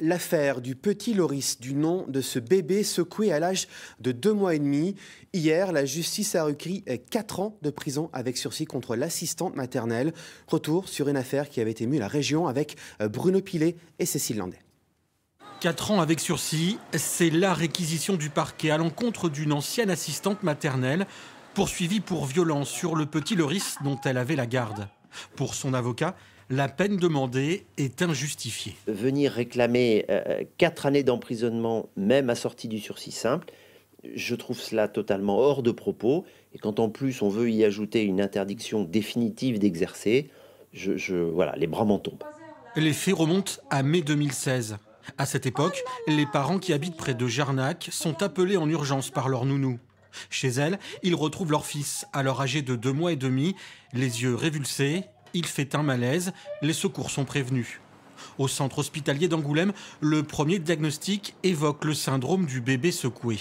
L'affaire du petit Loris, du nom de ce bébé secoué à l'âge de deux mois et demi. Hier, la justice a requis euh, quatre ans de prison avec sursis contre l'assistante maternelle. Retour sur une affaire qui avait ému la région avec euh, Bruno Pilet et Cécile Landais. Quatre ans avec sursis, c'est la réquisition du parquet à l'encontre d'une ancienne assistante maternelle poursuivie pour violence sur le petit Loris dont elle avait la garde. Pour son avocat, la peine demandée est injustifiée. Venir réclamer euh, quatre années d'emprisonnement, même sortie du sursis simple, je trouve cela totalement hors de propos. Et quand en plus on veut y ajouter une interdiction définitive d'exercer, je, voilà, les bras m'en tombent. Les faits remontent à mai 2016. À cette époque, les parents qui habitent près de Jarnac sont appelés en urgence par leur nounou. Chez elle, ils retrouvent leur fils, alors âgé de deux mois et demi, les yeux révulsés il fait un malaise, les secours sont prévenus. Au centre hospitalier d'Angoulême, le premier diagnostic évoque le syndrome du bébé secoué.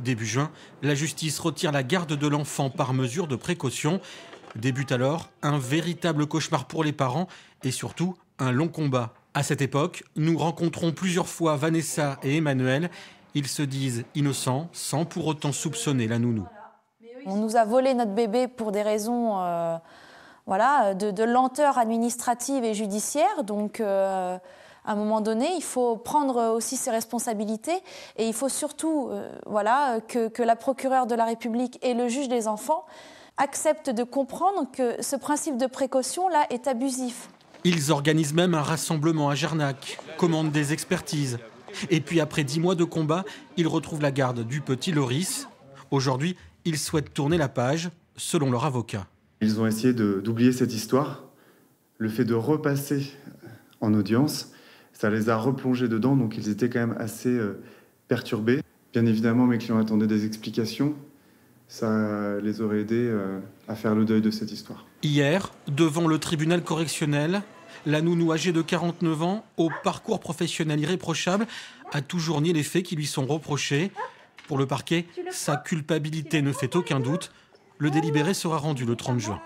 Début juin, la justice retire la garde de l'enfant par mesure de précaution. Débute alors un véritable cauchemar pour les parents et surtout un long combat. À cette époque, nous rencontrons plusieurs fois Vanessa et Emmanuel. Ils se disent innocents sans pour autant soupçonner la nounou. On nous a volé notre bébé pour des raisons euh, voilà, de, lenteur administrative et judiciaire. Donc, euh, à un moment donné, il faut prendre aussi ses responsabilités et il faut surtout euh, voilà, que, la procureure de la République et le juge des enfants acceptent de comprendre que ce principe de précaution-là est abusif. Ils organisent même un rassemblement à Jarnac, commandent des expertises. Et puis après dix mois de combat, ils retrouvent la garde du petit Loris. Aujourd'hui, ils souhaitent tourner la page, selon leur avocat. Ils ont essayé d'oublier cette histoire. Le fait de repasser en audience, ça les a replongés dedans, donc ils étaient quand même assez euh, perturbés. Bien évidemment, mes clients attendaient des explications. Ça les aurait aidés euh, à faire le deuil de cette histoire. Hier, devant le tribunal correctionnel, la nounou âgée de 49 ans, au parcours professionnel irréprochable, a toujours nié les faits qui lui sont reprochés. Pour le parquet, sa culpabilité ne fait aucun doute. Le délibéré sera rendu le 30 juin.